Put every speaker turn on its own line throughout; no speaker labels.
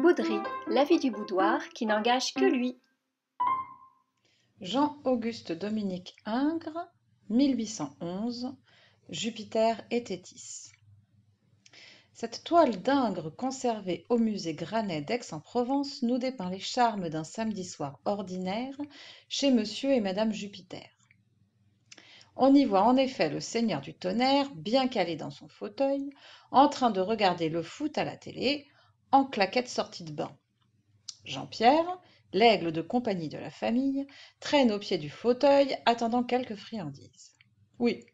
Baudry, la vie du boudoir qui n'engage que lui. Jean-Auguste Dominique Ingres, 1811, Jupiter et Thétis. Cette toile d'Ingres conservée au musée Granet d'Aix-en-Provence nous dépeint les charmes d'un samedi soir ordinaire chez Monsieur et Madame Jupiter. On y voit en effet le seigneur du tonnerre, bien calé dans son fauteuil, en train de regarder le foot à la télé, en claquette sortie de bain. Jean-Pierre, l'aigle de compagnie de la famille, traîne au pied du fauteuil, attendant quelques friandises. Oui,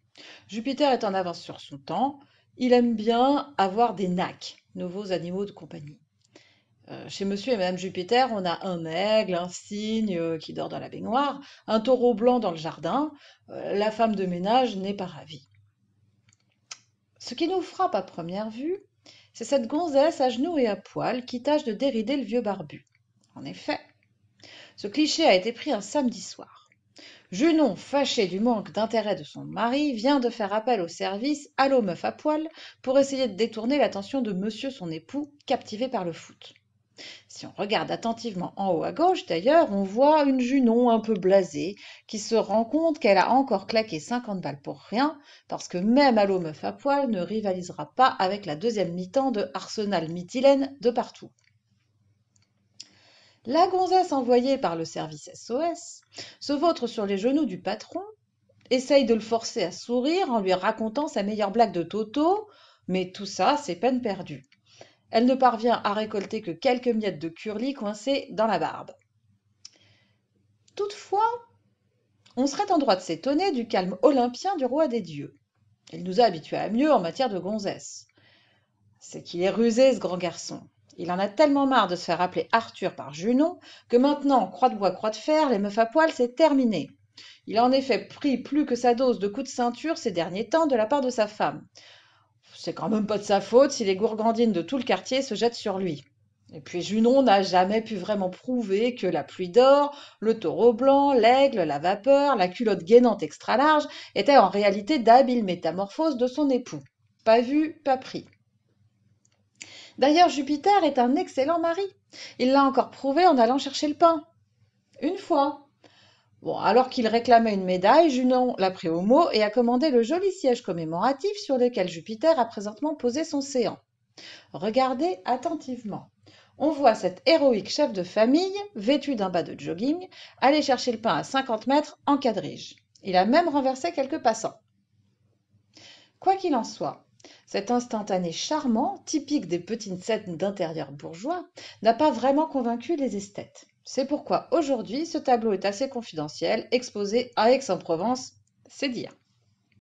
Jupiter est en avance sur son temps. Il aime bien avoir des naques, nouveaux animaux de compagnie. Euh, chez Monsieur et Madame Jupiter, on a un aigle, un cygne euh, qui dort dans la baignoire, un taureau blanc dans le jardin. Euh, la femme de ménage n'est pas ravie. Ce qui nous frappe à première vue, c'est cette gonzesse à genoux et à poil qui tâche de dérider le vieux barbu en effet ce cliché a été pris un samedi soir junon fâchée du manque d'intérêt de son mari vient de faire appel au service allô meuf à poil pour essayer de détourner l'attention de monsieur son époux captivé par le foot si on regarde attentivement en haut à gauche, d'ailleurs, on voit une Junon un peu blasée qui se rend compte qu'elle a encore claqué 50 balles pour rien, parce que même Allo Meuf à poil ne rivalisera pas avec la deuxième mi-temps de Arsenal Mytilène de partout. La gonzesse envoyée par le service SOS se vautre sur les genoux du patron, essaye de le forcer à sourire en lui racontant sa meilleure blague de Toto, mais tout ça, c'est peine perdue elle ne parvient à récolter que quelques miettes de curly coincées dans la barbe toutefois on serait en droit de s'étonner du calme olympien du roi des dieux il nous a habitués à mieux en matière de gonzesse. c'est qu'il est rusé ce grand garçon il en a tellement marre de se faire appeler arthur par junon que maintenant croix de bois croix de fer les meufs à poil c'est terminé il a en effet pris plus que sa dose de coups de ceinture ces derniers temps de la part de sa femme c'est quand même pas de sa faute si les gourgandines de tout le quartier se jettent sur lui. Et puis Junon n'a jamais pu vraiment prouver que la pluie d'or, le taureau blanc, l'aigle, la vapeur, la culotte gainante extra large étaient en réalité d'habiles métamorphoses de son époux. Pas vu, pas pris. D'ailleurs, Jupiter est un excellent mari. Il l'a encore prouvé en allant chercher le pain. Une fois, Bon, alors qu'il réclamait une médaille, Junon l'a pris au mot et a commandé le joli siège commémoratif sur lequel Jupiter a présentement posé son séant. Regardez attentivement. On voit cet héroïque chef de famille, vêtu d'un bas de jogging, aller chercher le pain à 50 mètres en quadrige. Il a même renversé quelques passants. Quoi qu'il en soit, cet instantané charmant, typique des petites scènes d'intérieur bourgeois, n'a pas vraiment convaincu les esthètes. C'est pourquoi aujourd'hui ce tableau est assez confidentiel, exposé à Aix-en-Provence, c'est dire.